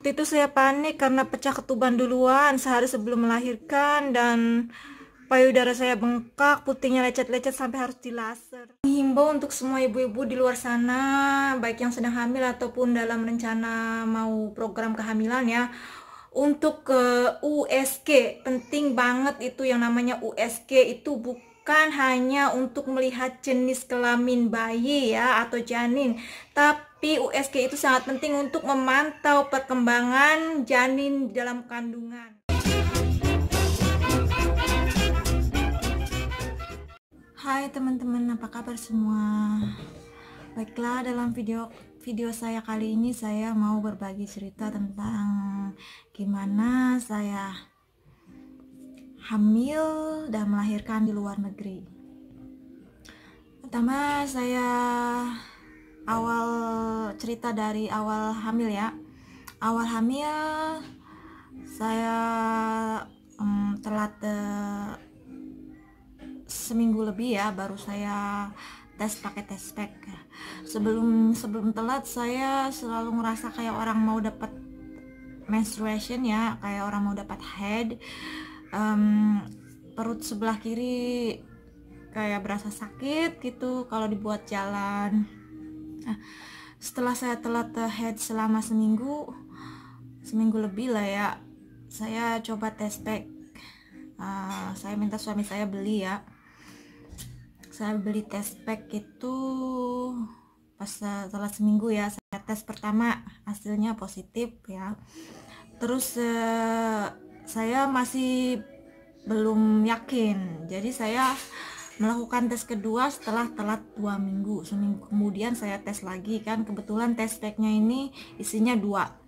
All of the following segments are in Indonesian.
itu saya panik karena pecah ketuban duluan sehari sebelum melahirkan dan payudara saya bengkak, putingnya lecet-lecet sampai harus dilaser. Himbau untuk semua ibu-ibu di luar sana, baik yang sedang hamil ataupun dalam rencana mau program kehamilan ya, untuk ke USG penting banget itu yang namanya USG itu bukan bukan hanya untuk melihat jenis kelamin bayi ya atau janin, tapi tapi itu sangat penting untuk memantau perkembangan janin dalam kandungan. Hai teman-teman, apa kabar semua? Baiklah, dalam video video saya kali ini saya mau berbagi cerita tentang gimana saya hamil dan melahirkan di luar negeri. Pertama, saya awal cerita dari awal hamil ya. Awal hamil saya um, telat uh, seminggu lebih ya baru saya tes pakai tes pack. Sebelum sebelum telat saya selalu ngerasa kayak orang mau dapat menstruation ya, kayak orang mau dapat head. Um, perut sebelah kiri kayak berasa sakit gitu kalau dibuat jalan. Nah, setelah saya telat head selama seminggu seminggu lebih lah ya saya coba test pack uh, saya minta suami saya beli ya saya beli test pack itu pas setelah seminggu ya saya tes pertama hasilnya positif ya terus uh, saya masih belum yakin jadi saya melakukan tes kedua setelah telat dua minggu seminggu kemudian saya tes lagi kan kebetulan tes packnya ini isinya dua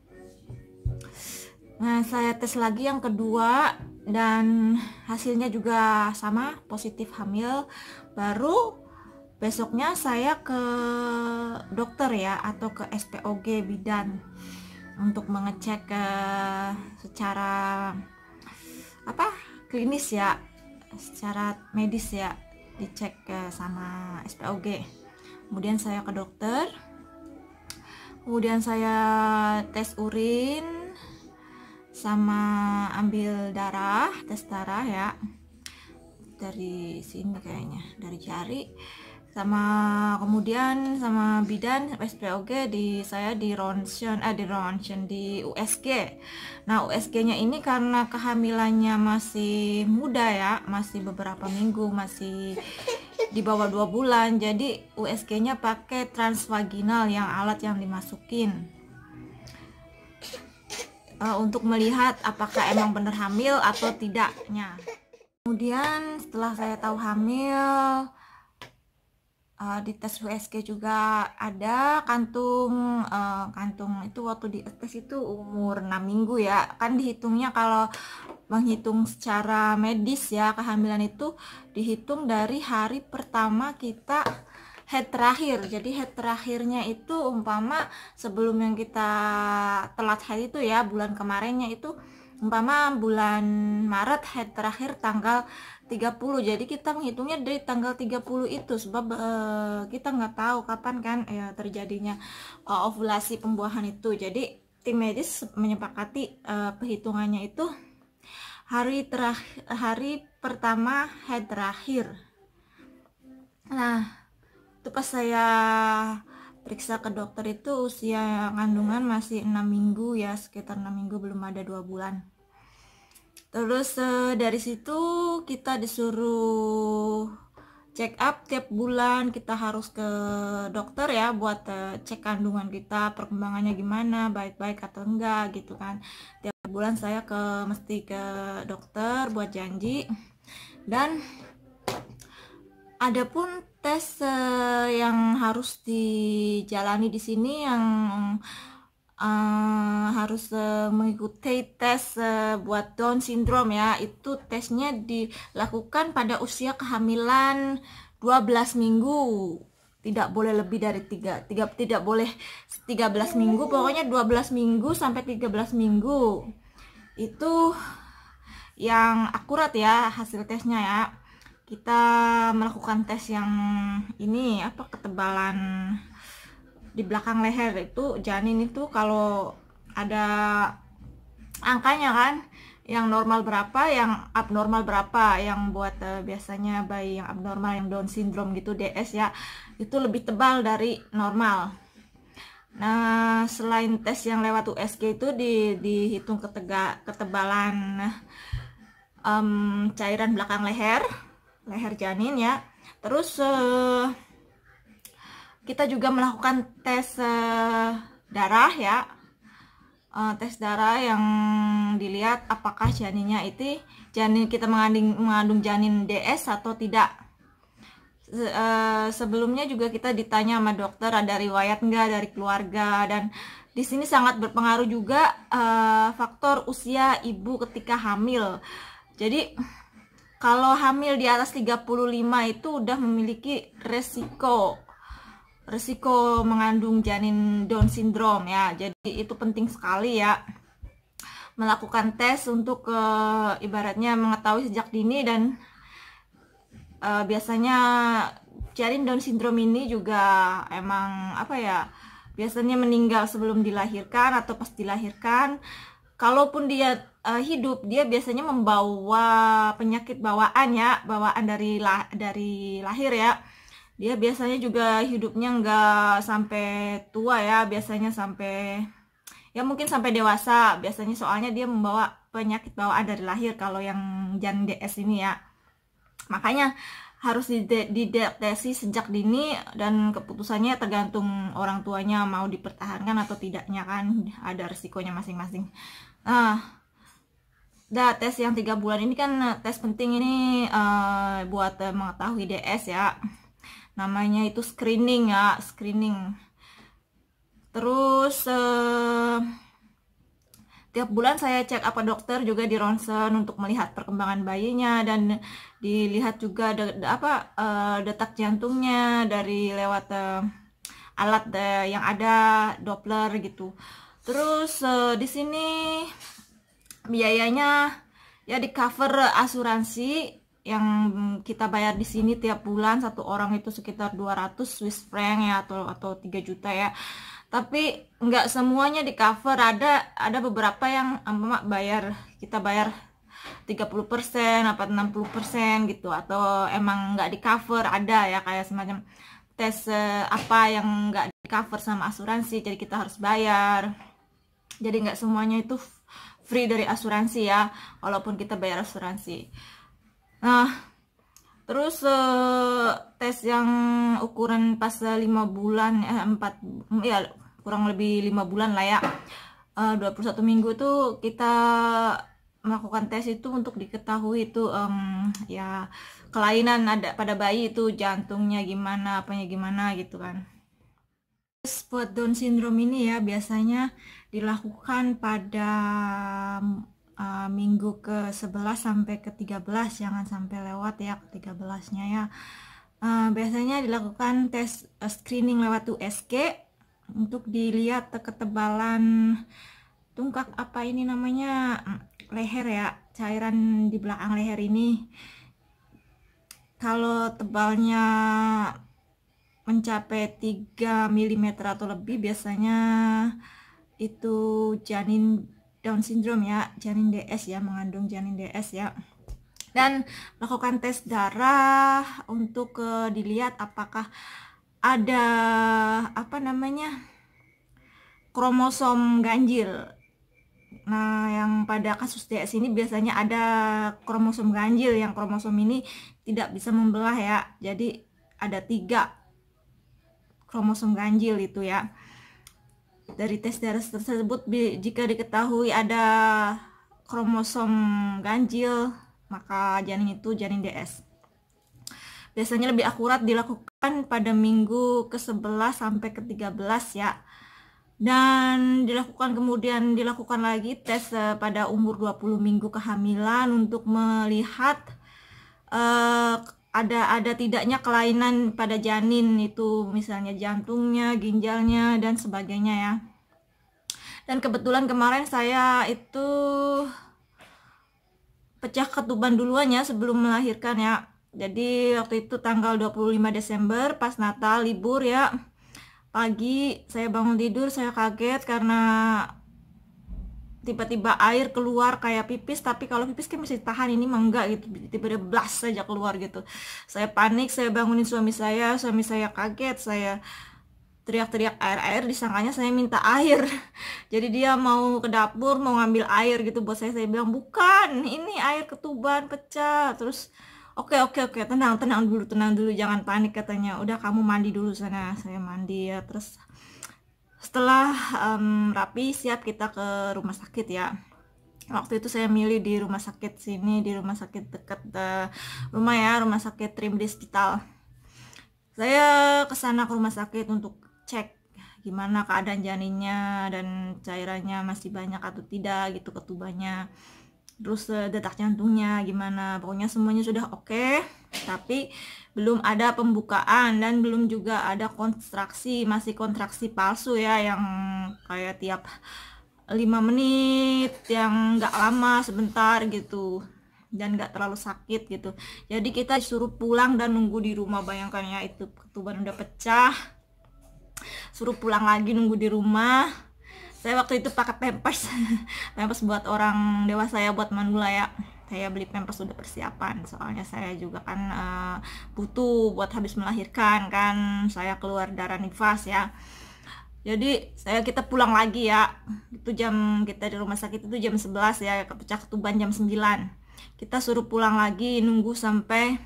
nah saya tes lagi yang kedua dan hasilnya juga sama positif hamil baru besoknya saya ke dokter ya atau ke SPOG bidan untuk mengecek ke eh, secara apa klinis ya secara medis ya dicek ke sama SPOG kemudian saya ke dokter kemudian saya tes urin sama ambil darah tes darah ya dari sini kayaknya dari jari sama kemudian sama bidan SPOG di saya di ronsion eh di ronsion di USG. Nah, USG-nya ini karena kehamilannya masih muda ya, masih beberapa minggu, masih di bawah 2 bulan. Jadi USG-nya pakai transvaginal yang alat yang dimasukin. Uh, untuk melihat apakah emang benar hamil atau tidaknya. Kemudian setelah saya tahu hamil Eh, di tes USG juga ada kantung uh, kantung itu waktu di tes itu umur 6 minggu ya kan dihitungnya kalau menghitung secara medis ya kehamilan itu dihitung dari hari pertama kita head terakhir jadi head terakhirnya itu umpama sebelum yang kita telat head itu ya bulan kemarinnya itu umpama bulan Maret head terakhir tanggal 30 jadi kita menghitungnya dari tanggal 30 itu sebab uh, kita nggak tahu kapan kan ya terjadinya uh, ovulasi pembuahan itu jadi tim medis menyepakati uh, perhitungannya itu hari terakhir hari pertama head terakhir nah itu pas saya periksa ke dokter itu usia kandungan masih enam minggu ya sekitar enam minggu belum ada dua bulan Terus uh, dari situ kita disuruh check up tiap bulan kita harus ke dokter ya buat uh, cek kandungan kita perkembangannya gimana baik-baik atau enggak gitu kan tiap bulan saya ke mesti ke dokter buat janji dan ada pun tes uh, yang harus dijalani di sini yang uh, harus uh, mengikuti tes uh, buat Down syndrome ya. Itu tesnya dilakukan pada usia kehamilan 12 minggu. Tidak boleh lebih dari 3, 3 tidak boleh 13 minggu, pokoknya 12 minggu sampai 13 minggu. Itu yang akurat ya hasil tesnya ya. Kita melakukan tes yang ini apa ketebalan di belakang leher itu janin itu kalau ada angkanya kan yang normal berapa, yang abnormal berapa, yang buat uh, biasanya bayi yang abnormal, yang Down syndrome gitu DS ya, itu lebih tebal dari normal. Nah, selain tes yang lewat USG itu di, dihitung ketega, ketebalan um, cairan belakang leher, leher janin ya, terus uh, kita juga melakukan tes uh, darah ya uh, tes darah yang dilihat apakah janinnya itu janin kita mengandung mengandung janin DS atau tidak Se uh, sebelumnya juga kita ditanya sama dokter ada riwayat enggak dari keluarga dan di sini sangat berpengaruh juga uh, faktor usia ibu ketika hamil jadi kalau hamil di atas 35 itu udah memiliki resiko resiko mengandung janin Down syndrome ya. Jadi itu penting sekali ya melakukan tes untuk uh, ibaratnya mengetahui sejak dini dan uh, biasanya janin Down syndrome ini juga emang apa ya biasanya meninggal sebelum dilahirkan atau pas dilahirkan. Kalaupun dia uh, hidup, dia biasanya membawa penyakit bawaan ya, bawaan dari lah, dari lahir ya dia ya, biasanya juga hidupnya nggak sampai tua ya biasanya sampai ya mungkin sampai dewasa biasanya soalnya dia membawa penyakit bawaan dari lahir kalau yang jan DS ini ya makanya harus dideteksi sejak dini dan keputusannya tergantung orang tuanya mau dipertahankan atau tidaknya kan ada resikonya masing-masing nah Nah, tes yang tiga bulan ini kan tes penting ini uh, buat uh, mengetahui DS ya namanya itu screening ya screening terus uh, tiap bulan saya cek apa dokter juga di ronsen untuk melihat perkembangan bayinya dan dilihat juga de, de, apa uh, detak jantungnya dari lewat uh, alat de yang ada Doppler gitu terus uh, di sini biayanya ya di cover asuransi yang kita bayar di sini tiap bulan satu orang itu sekitar 200 Swiss franc ya atau atau 3 juta ya. Tapi nggak semuanya di cover, ada ada beberapa yang emak eh, bayar kita bayar 30% apa 60% gitu atau emang nggak di cover ada ya kayak semacam tes uh, apa yang nggak di cover sama asuransi jadi kita harus bayar. Jadi nggak semuanya itu free dari asuransi ya, walaupun kita bayar asuransi. Nah, terus uh, tes yang ukuran pas 5 eh, bulan eh 4 mm, ya kurang lebih 5 bulan lah ya. Eh, uh, 21 minggu itu kita melakukan tes itu untuk diketahui itu um, ya kelainan ada pada bayi itu jantungnya gimana apanya gimana gitu kan spot down syndrome ini ya biasanya dilakukan pada uh, minggu ke 11 sampai ke 13 jangan sampai lewat ya ke 13 nya ya uh, biasanya dilakukan tes uh, screening lewat USG untuk dilihat ketebalan tungkak apa ini namanya leher ya cairan di belakang leher ini kalau tebalnya mencapai 3 mm atau lebih biasanya itu janin Down syndrome ya, janin DS ya, mengandung janin DS ya. Dan lakukan tes darah untuk uh, dilihat apakah ada apa namanya kromosom ganjil. Nah, yang pada kasus DS ini biasanya ada kromosom ganjil. Yang kromosom ini tidak bisa membelah ya. Jadi ada tiga kromosom ganjil itu ya dari tes darah tersebut jika diketahui ada kromosom ganjil maka janin itu janin DS biasanya lebih akurat dilakukan pada minggu ke-11 sampai ke-13 ya dan dilakukan kemudian dilakukan lagi tes eh, pada umur 20 minggu kehamilan untuk melihat uh, ada ada tidaknya kelainan pada janin itu misalnya jantungnya, ginjalnya dan sebagainya ya. Dan kebetulan kemarin saya itu pecah ketuban duluan ya sebelum melahirkan ya. Jadi waktu itu tanggal 25 Desember pas Natal libur ya. Pagi saya bangun tidur saya kaget karena tiba-tiba air keluar kayak pipis tapi kalau pipis kan masih tahan ini mah enggak gitu tiba-tiba blas saja keluar gitu saya panik saya bangunin suami saya suami saya kaget saya teriak-teriak air-air disangkanya saya minta air jadi dia mau ke dapur mau ngambil air gitu buat saya saya bilang bukan ini air ketuban pecah terus oke okay, oke okay, oke okay, tenang tenang dulu tenang dulu jangan panik katanya udah kamu mandi dulu sana saya mandi ya terus setelah um, rapi siap kita ke rumah sakit ya waktu itu saya milih di rumah sakit sini di rumah sakit dekat uh, rumah ya rumah sakit Trimdi Hospital saya kesana ke rumah sakit untuk cek gimana keadaan janinnya dan cairannya masih banyak atau tidak gitu ketubannya terus uh, detak jantungnya gimana pokoknya semuanya sudah oke okay, tapi belum ada pembukaan dan belum juga ada kontraksi masih kontraksi palsu ya yang kayak tiap lima menit yang nggak lama sebentar gitu dan nggak terlalu sakit gitu jadi kita disuruh pulang dan nunggu di rumah bayangkan ya itu ketuban udah pecah suruh pulang lagi nunggu di rumah saya waktu itu pakai pampers pampers buat orang dewasa ya buat manula ya saya beli pampers sudah persiapan soalnya saya juga kan uh, butuh buat habis melahirkan kan saya keluar darah nifas ya jadi saya kita pulang lagi ya itu jam kita di rumah sakit itu jam 11 ya kepecah ketuban jam 9 kita suruh pulang lagi nunggu sampai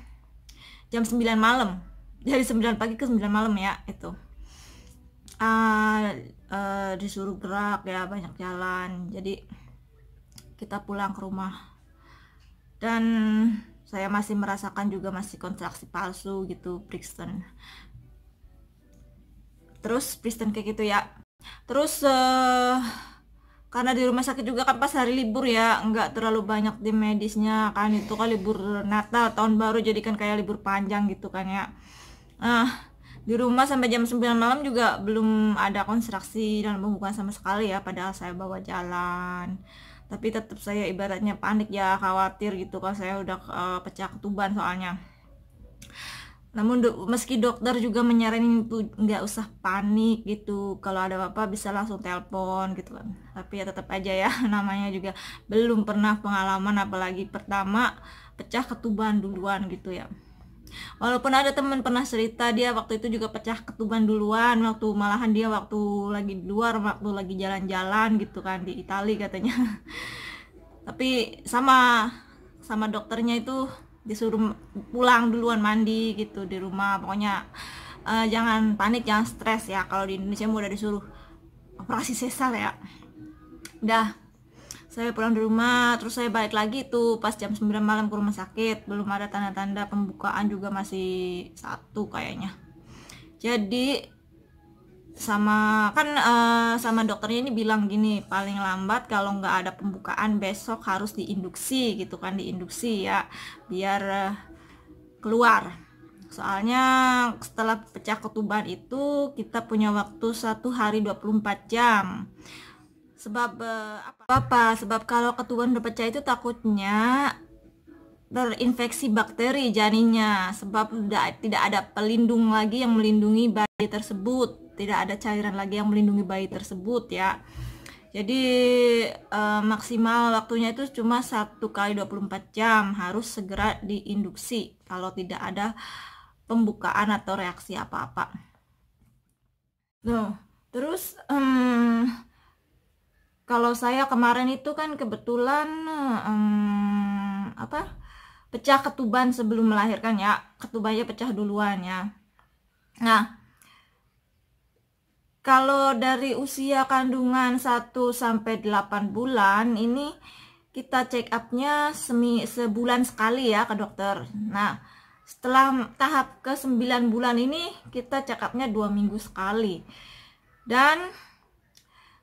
jam 9 malam dari 9 pagi ke 9 malam ya itu uh, uh, disuruh gerak ya banyak jalan jadi kita pulang ke rumah dan saya masih merasakan juga masih kontraksi palsu gitu Brixton terus Brixton kayak gitu ya terus uh, karena di rumah sakit juga kan pas hari libur ya nggak terlalu banyak di medisnya kan itu kan libur Natal tahun baru jadi kan kayak libur panjang gitu kan ya nah di rumah sampai jam 9 malam juga belum ada konstruksi dan pembukaan sama sekali ya padahal saya bawa jalan tapi tetap saya ibaratnya panik ya khawatir gitu kalau saya udah uh, pecah ketuban soalnya namun do meski dokter juga menyarankan itu nggak usah panik gitu kalau ada apa-apa bisa langsung telepon gitu kan tapi ya tetap aja ya namanya juga belum pernah pengalaman apalagi pertama pecah ketuban duluan gitu ya Walaupun ada temen pernah cerita dia waktu itu juga pecah ketuban duluan waktu malahan dia waktu lagi di luar waktu lagi jalan-jalan gitu kan di Itali katanya. Tapi sama sama dokternya itu disuruh pulang duluan mandi gitu di rumah pokoknya uh, jangan panik jangan stres ya kalau di Indonesia mau mudah disuruh operasi sesar ya udah saya pulang dari rumah terus saya balik lagi tuh pas jam 9 malam ke rumah sakit belum ada tanda-tanda pembukaan juga masih satu kayaknya jadi sama kan uh, sama dokternya ini bilang gini paling lambat kalau nggak ada pembukaan besok harus diinduksi gitu kan diinduksi ya biar uh, keluar soalnya setelah pecah ketuban itu kita punya waktu satu hari 24 jam sebab uh, apa sebab kalau ketuban berpecah itu takutnya terinfeksi bakteri janinnya sebab tidak tidak ada pelindung lagi yang melindungi bayi tersebut tidak ada cairan lagi yang melindungi bayi tersebut ya jadi eh, maksimal waktunya itu cuma satu kali 24 jam harus segera diinduksi kalau tidak ada pembukaan atau reaksi apa-apa. Nah, terus um, kalau saya kemarin itu kan kebetulan um, apa pecah ketuban sebelum melahirkan ya ketubannya pecah duluan ya nah kalau dari usia kandungan 1 sampai 8 bulan ini kita check upnya semi sebulan sekali ya ke dokter nah setelah tahap ke 9 bulan ini kita check upnya dua minggu sekali dan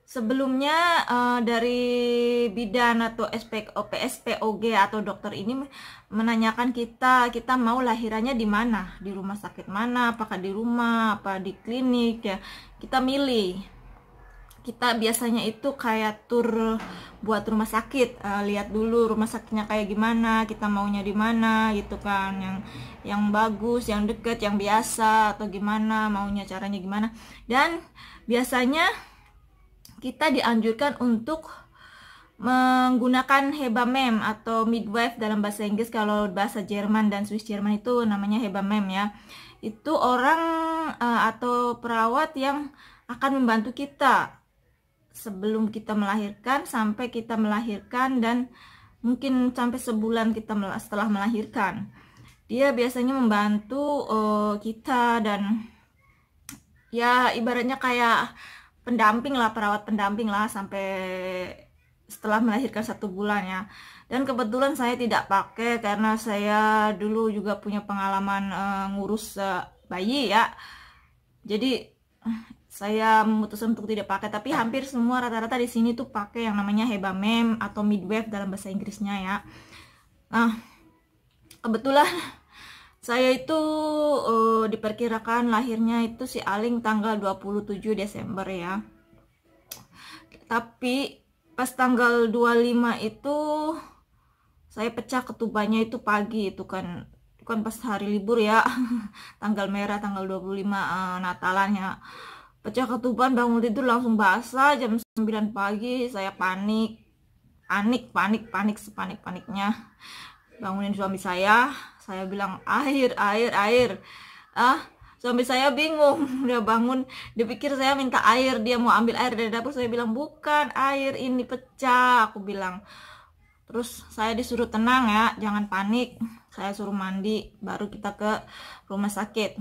Sebelumnya uh, dari bidan atau SPOPS, POG oh, atau dokter ini menanyakan kita kita mau lahirannya di mana, di rumah sakit mana, apakah di rumah, apa di klinik ya. Kita milih. Kita biasanya itu kayak tur buat rumah sakit, uh, lihat dulu rumah sakitnya kayak gimana, kita maunya di mana gitu kan, yang yang bagus, yang deket, yang biasa atau gimana, maunya caranya gimana. Dan biasanya kita dianjurkan untuk menggunakan hebamem atau midwife dalam bahasa Inggris kalau bahasa Jerman dan Swiss Jerman itu namanya hebamem ya itu orang uh, atau perawat yang akan membantu kita sebelum kita melahirkan sampai kita melahirkan dan mungkin sampai sebulan kita setelah melahirkan dia biasanya membantu uh, kita dan ya ibaratnya kayak pendamping lah perawat pendamping lah sampai setelah melahirkan satu bulan ya dan kebetulan saya tidak pakai karena saya dulu juga punya pengalaman uh, ngurus uh, bayi ya jadi saya memutuskan untuk tidak pakai tapi hampir semua rata-rata di sini tuh pakai yang namanya hebamem atau midwife dalam bahasa Inggrisnya ya nah kebetulan saya itu uh, diperkirakan lahirnya itu si Aling tanggal 27 Desember ya. Tapi pas tanggal 25 itu saya pecah ketubannya itu pagi itu kan kan pas hari libur ya tanggal merah tanggal 25 uh, eh, Natalannya pecah ketuban bangun tidur langsung basah jam 9 pagi saya panik panik panik panik sepanik paniknya bangunin suami saya saya bilang air, air, air. Ah, suami saya bingung. udah bangun, dipikir saya minta air, dia mau ambil air dari dapur. Saya bilang bukan, air ini pecah. Aku bilang. Terus saya disuruh tenang ya, jangan panik. Saya suruh mandi, baru kita ke rumah sakit.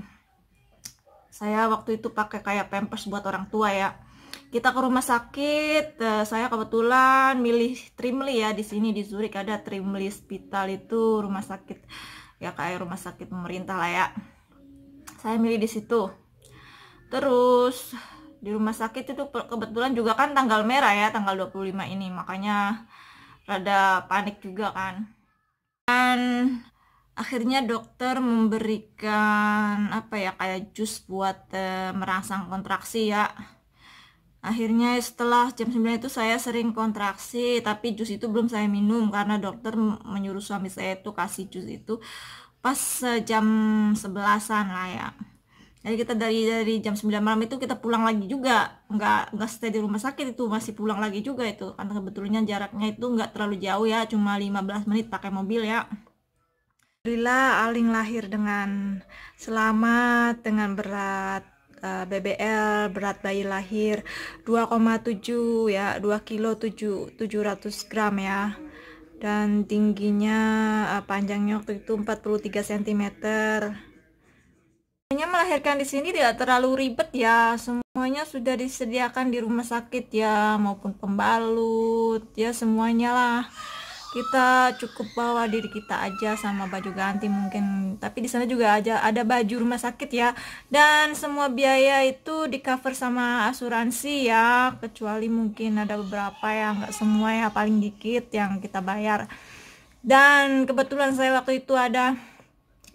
Saya waktu itu pakai kayak pampers buat orang tua ya kita ke rumah sakit eh, saya kebetulan milih trimly ya di sini di Zurich ada trimly Hospital itu rumah sakit ya kayak rumah sakit pemerintah lah ya saya milih di situ terus di rumah sakit itu kebetulan juga kan tanggal merah ya tanggal 25 ini makanya rada panik juga kan dan akhirnya dokter memberikan apa ya kayak jus buat e, merangsang kontraksi ya Akhirnya setelah jam 9 itu saya sering kontraksi, tapi jus itu belum saya minum karena dokter menyuruh suami saya itu kasih jus itu pas jam 11-an lah ya. Jadi kita dari dari jam 9 malam itu kita pulang lagi juga. Nggak nggak stay di rumah sakit itu masih pulang lagi juga itu. Karena kebetulannya jaraknya itu nggak terlalu jauh ya, cuma 15 menit pakai mobil ya. Alhamdulillah Aling lahir dengan selamat, dengan berat Eh, BBL berat bayi lahir 2,7 ya 2 kilo 7 700 gram ya dan tingginya eh, panjangnya waktu itu 43 cm hanya melahirkan di sini tidak terlalu ribet ya semuanya sudah disediakan di rumah sakit ya maupun pembalut ya semuanya lah kita cukup bawa diri kita aja sama baju ganti mungkin tapi di sana juga aja ada baju rumah sakit ya dan semua biaya itu di cover sama asuransi ya kecuali mungkin ada beberapa yang nggak semua ya paling dikit yang kita bayar dan kebetulan saya waktu itu ada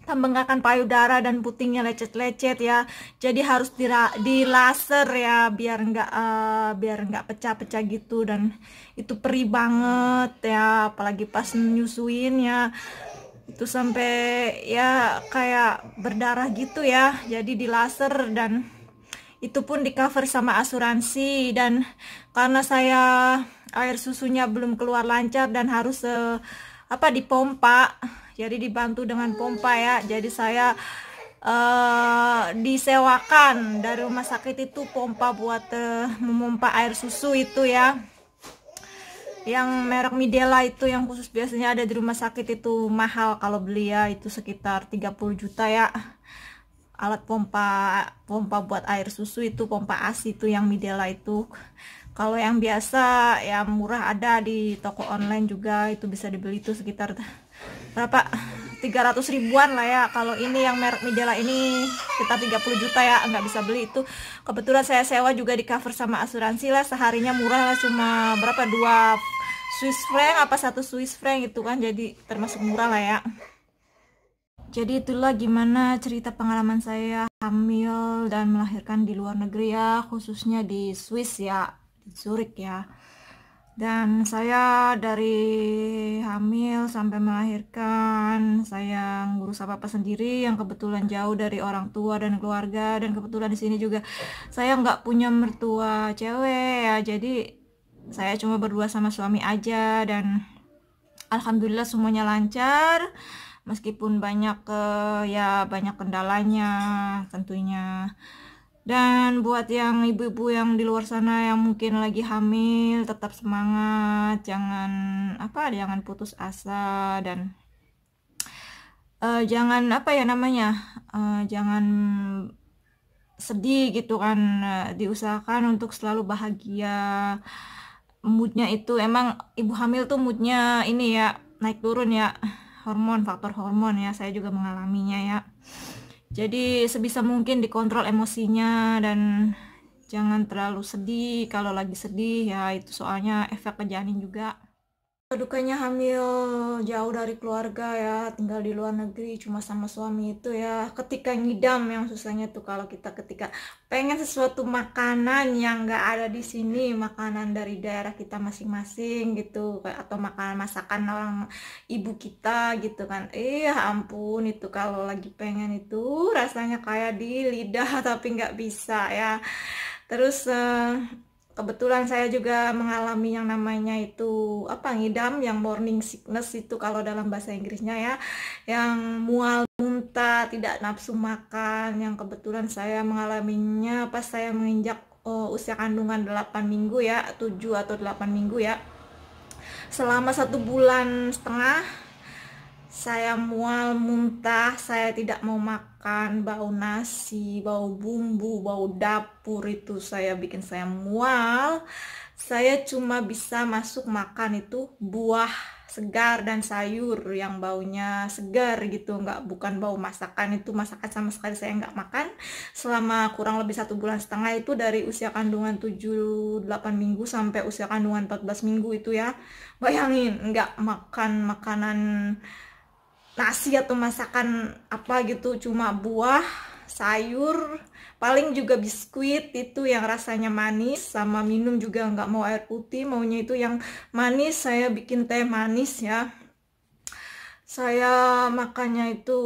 tembengkakan payudara dan putingnya lecet-lecet ya jadi harus di, di laser ya biar enggak uh, eh, biar enggak pecah-pecah gitu dan itu perih banget ya apalagi pas nyusuin ya itu sampai ya kayak berdarah gitu ya jadi di laser dan itu pun di cover sama asuransi dan karena saya air susunya belum keluar lancar dan harus uh, apa dipompa jadi dibantu dengan pompa ya jadi saya uh, disewakan dari rumah sakit itu pompa buat uh, memompa air susu itu ya yang merek Midela itu yang khusus biasanya ada di rumah sakit itu mahal kalau beli ya itu sekitar 30 juta ya alat pompa pompa buat air susu itu pompa ASI itu yang Midela itu kalau yang biasa ya murah ada di toko online juga itu bisa dibeli itu sekitar berapa 300 ribuan lah ya kalau ini yang merek Midela ini kita 30 juta ya nggak bisa beli itu kebetulan saya sewa juga di cover sama asuransi lah seharinya murah lah cuma berapa dua Swiss franc apa satu Swiss franc itu kan jadi termasuk murah lah ya jadi itulah gimana cerita pengalaman saya hamil dan melahirkan di luar negeri ya khususnya di Swiss ya Zurich ya dan saya dari hamil sampai melahirkan saya ngurus apa apa sendiri yang kebetulan jauh dari orang tua dan keluarga dan kebetulan di sini juga saya nggak punya mertua cewek ya jadi saya cuma berdua sama suami aja dan alhamdulillah semuanya lancar meskipun banyak ke eh, ya banyak kendalanya tentunya dan buat yang ibu-ibu yang di luar sana yang mungkin lagi hamil, tetap semangat, jangan apa, jangan putus asa dan uh, jangan apa ya namanya, uh, jangan sedih gitu kan, eh, diusahakan untuk selalu bahagia. Moodnya itu emang ibu hamil tuh moodnya ini ya naik turun ya hormon, faktor hormon ya, saya juga mengalaminya ya jadi sebisa mungkin dikontrol emosinya dan jangan terlalu sedih kalau lagi sedih ya itu soalnya efek ke janin juga dukanya hamil jauh dari keluarga ya tinggal di luar negeri cuma sama suami itu ya ketika ngidam yang susahnya tuh kalau kita ketika pengen sesuatu makanan yang nggak ada di sini makanan dari daerah kita masing-masing gitu atau makanan masakan orang ibu kita gitu kan eh ya ampun itu kalau lagi pengen itu rasanya kayak di lidah tapi nggak bisa ya terus uh, kebetulan saya juga mengalami yang namanya itu apa ngidam yang morning sickness itu kalau dalam bahasa Inggrisnya ya yang mual muntah tidak nafsu makan yang kebetulan saya mengalaminya pas saya menginjak oh, usia kandungan 8 minggu ya 7 atau 8 minggu ya selama satu bulan setengah saya mual muntah saya tidak mau makan bau nasi bau bumbu bau dapur itu saya bikin saya mual saya cuma bisa masuk makan itu buah segar dan sayur yang baunya segar gitu enggak bukan bau masakan itu masakan sama sekali saya enggak makan selama kurang lebih satu bulan setengah itu dari usia kandungan 7-8 minggu sampai usia kandungan 14 minggu itu ya bayangin enggak makan makanan nasi atau masakan apa gitu cuma buah sayur paling juga biskuit itu yang rasanya manis sama minum juga nggak mau air putih maunya itu yang manis saya bikin teh manis ya saya makannya itu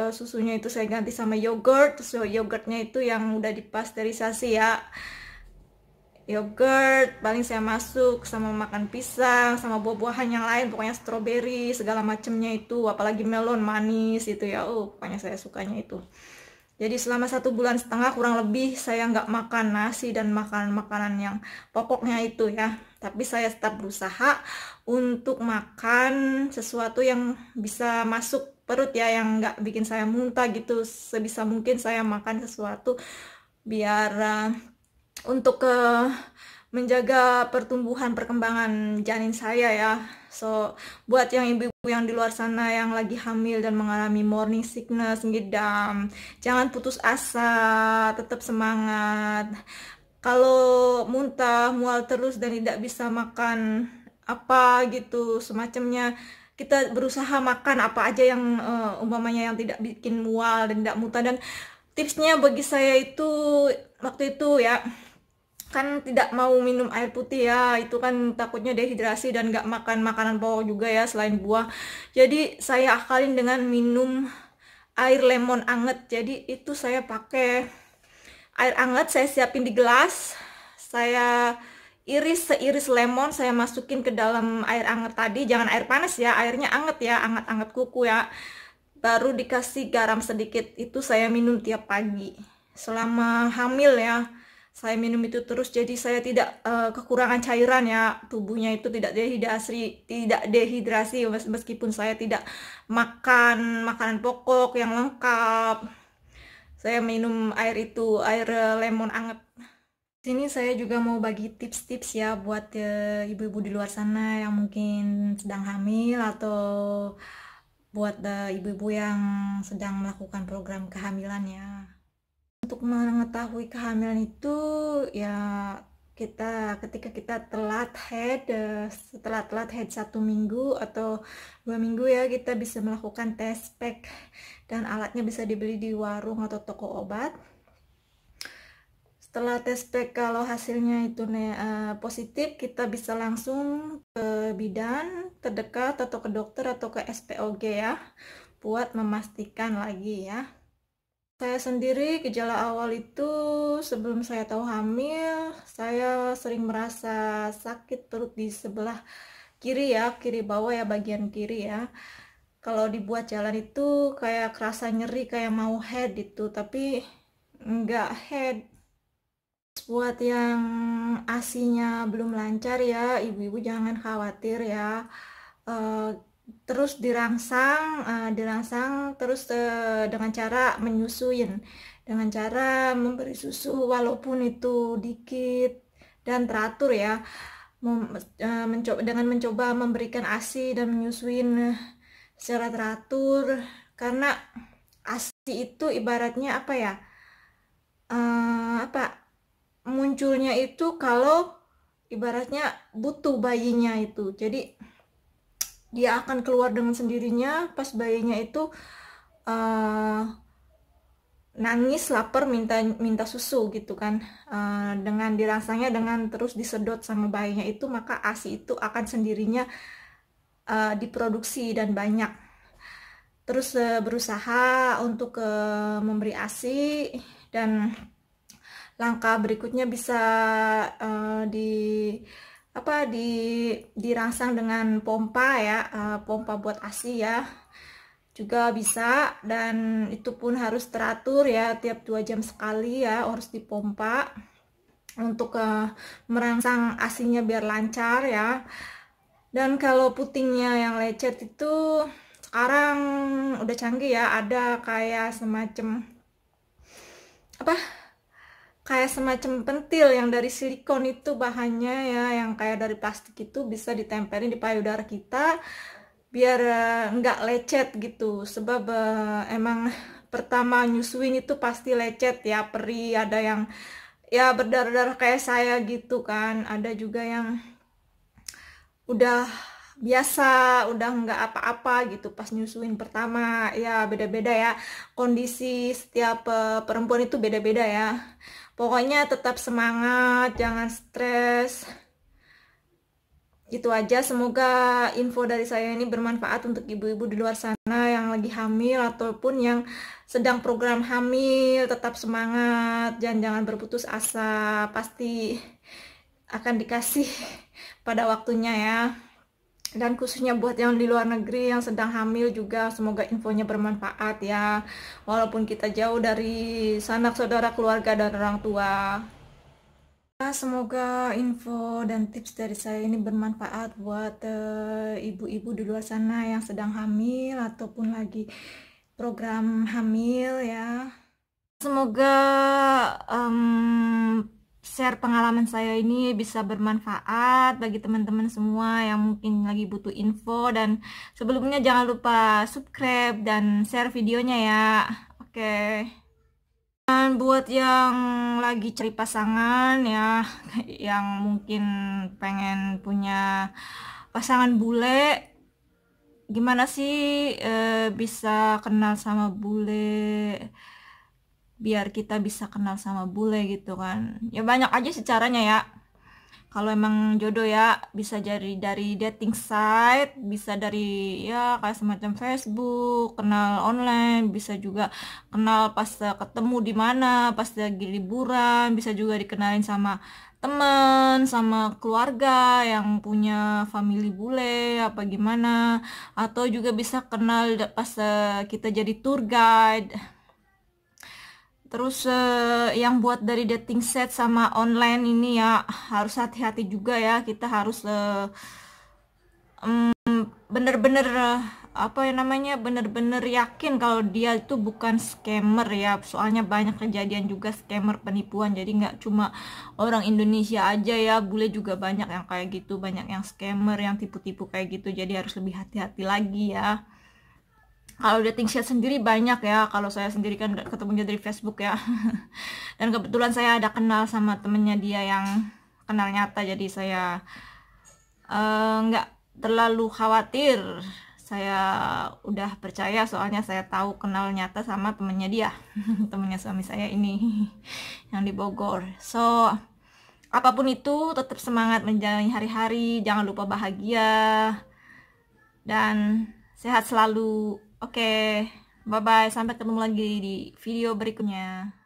eh, susunya itu saya ganti sama yogurt so yogurtnya itu yang udah dipasterisasi ya yogurt paling saya masuk sama makan pisang sama buah-buahan yang lain pokoknya stroberi segala macemnya itu apalagi melon manis itu ya oh pokoknya saya sukanya itu jadi selama satu bulan setengah kurang lebih saya nggak makan nasi dan makan makanan yang pokoknya itu ya tapi saya tetap berusaha untuk makan sesuatu yang bisa masuk perut ya yang nggak bikin saya muntah gitu sebisa mungkin saya makan sesuatu biar eh, untuk ke eh, menjaga pertumbuhan perkembangan janin saya ya. So, buat yang ibu-ibu yang di luar sana yang lagi hamil dan mengalami morning sickness, ngidam, jangan putus asa, tetap semangat. Kalau muntah, mual terus dan tidak bisa makan apa gitu semacamnya, kita berusaha makan apa aja yang uh, umpamanya yang tidak bikin mual dan tidak muntah dan tipsnya bagi saya itu waktu itu ya kan tidak mau minum air putih ya itu kan takutnya dehidrasi dan nggak makan makanan pokok juga ya selain buah jadi saya akalin dengan minum air lemon anget jadi itu saya pakai air anget saya siapin di gelas saya iris seiris lemon saya masukin ke dalam air anget tadi jangan air panas ya airnya anget ya anget-anget kuku ya baru dikasih garam sedikit itu saya minum tiap pagi selama hamil ya saya minum itu terus jadi saya tidak uh, kekurangan cairan ya tubuhnya itu tidak dehidrasi tidak dehidrasi meskipun saya tidak makan makanan pokok yang lengkap saya minum air itu air eh, lemon anget sini saya juga mau bagi tips-tips ya buat eh, ibu-ibu uh, di luar sana yang mungkin sedang hamil atau buat ibu-ibu uh, yang sedang melakukan program kehamilannya untuk mengetahui kehamilan itu ya kita ketika kita telat head eh, setelah telat head satu minggu atau dua minggu ya kita bisa melakukan tes pack dan alatnya bisa dibeli di warung atau toko obat setelah tes pack kalau hasilnya itu uh, positif kita bisa langsung ke bidan terdekat atau ke dokter atau ke SPOG ya buat memastikan lagi ya saya sendiri gejala awal itu sebelum saya tahu hamil, saya sering merasa sakit perut di sebelah kiri ya, kiri bawah ya, bagian kiri ya. Kalau dibuat jalan itu kayak kerasa nyeri, kayak mau head itu, tapi nggak head. Buat yang asinya belum lancar ya, ibu-ibu jangan khawatir ya. Eh, terus dirangsang uh, dirangsang terus uh, dengan cara menyusuin dengan cara memberi susu walaupun itu dikit dan teratur ya Mem, uh, mencoba, dengan mencoba memberikan asi dan menyusuin secara teratur karena asi itu ibaratnya apa ya uh, apa munculnya itu kalau ibaratnya butuh bayinya itu jadi dia akan keluar dengan sendirinya pas bayinya itu uh, nangis lapar minta minta susu gitu kan uh, dengan dirangsangnya dengan terus disedot sama bayinya itu maka asi itu akan sendirinya uh, diproduksi dan banyak terus uh, berusaha untuk uh, memberi asi dan langkah berikutnya bisa uh, di apa di dirangsang dengan pompa ya uh, pompa buat ASI ya juga bisa dan itu pun harus teratur ya tiap dua jam sekali ya harus dipompa untuk uh, merangsang asinya biar lancar ya dan kalau putingnya yang lecet itu sekarang udah canggih ya ada kayak semacam apa kayak semacam pentil yang dari silikon itu bahannya ya yang kayak dari plastik itu bisa ditempelin di payudara kita biar eh, nggak lecet gitu sebab uh, emang pertama nyusuin itu pasti lecet ya peri ada yang ya berdarah-darah kayak saya gitu kan ada juga yang udah biasa udah nggak apa-apa gitu pas nyusuin pertama ya beda-beda ya kondisi setiap uh, perempuan itu beda-beda ya pokoknya tetap semangat jangan stres gitu aja semoga info dari saya ini bermanfaat untuk ibu-ibu di luar sana yang lagi hamil ataupun yang sedang program hamil tetap semangat jangan jangan berputus asa pasti akan dikasih pada waktunya ya dan khususnya buat yang di luar negeri yang sedang hamil juga semoga infonya bermanfaat ya walaupun kita jauh dari sanak saudara keluarga dan orang tua ya, semoga info dan tips dari saya ini bermanfaat buat eh, ibu-ibu uh, di luar sana yang sedang hamil ataupun lagi program hamil ya semoga um, share pengalaman saya ini bisa bermanfaat bagi teman-teman semua yang mungkin lagi butuh info dan sebelumnya jangan lupa subscribe dan share videonya ya oke okay. dan buat yang lagi cari pasangan ya yang mungkin pengen punya pasangan bule gimana sih e, bisa kenal sama bule biar kita bisa kenal sama bule gitu kan ya banyak aja caranya ya kalau emang jodoh ya bisa jadi dari dating site bisa dari ya kayak semacam Facebook kenal online bisa juga kenal pas ketemu di mana pas lagi liburan bisa juga dikenalin sama temen sama keluarga yang punya family bule apa gimana atau juga bisa kenal pas eh, kita jadi tour guide Terus uh, yang buat dari dating set sama online ini ya harus hati-hati juga ya. Kita harus eh, mm, bener-bener um, uh, apa ya namanya bener-bener yakin kalau dia itu bukan scammer ya. Soalnya banyak kejadian juga scammer penipuan. Jadi nggak cuma orang Indonesia aja ya, Boleh juga banyak yang kayak gitu, banyak yang scammer yang tipu-tipu kayak gitu. Jadi harus lebih hati-hati lagi ya kalau dating chat sendiri banyak ya kalau saya sendiri kan ketemu dari Facebook ya dan kebetulan saya ada kenal sama temennya dia yang kenal nyata jadi saya eh, nggak uh, terlalu khawatir saya udah percaya soalnya saya tahu kenal nyata sama temennya dia temennya suami saya ini yang di Bogor so apapun itu tetap semangat menjalani hari-hari jangan lupa bahagia dan sehat selalu Oke, okay, bye-bye. Sampai ketemu lagi di video berikutnya.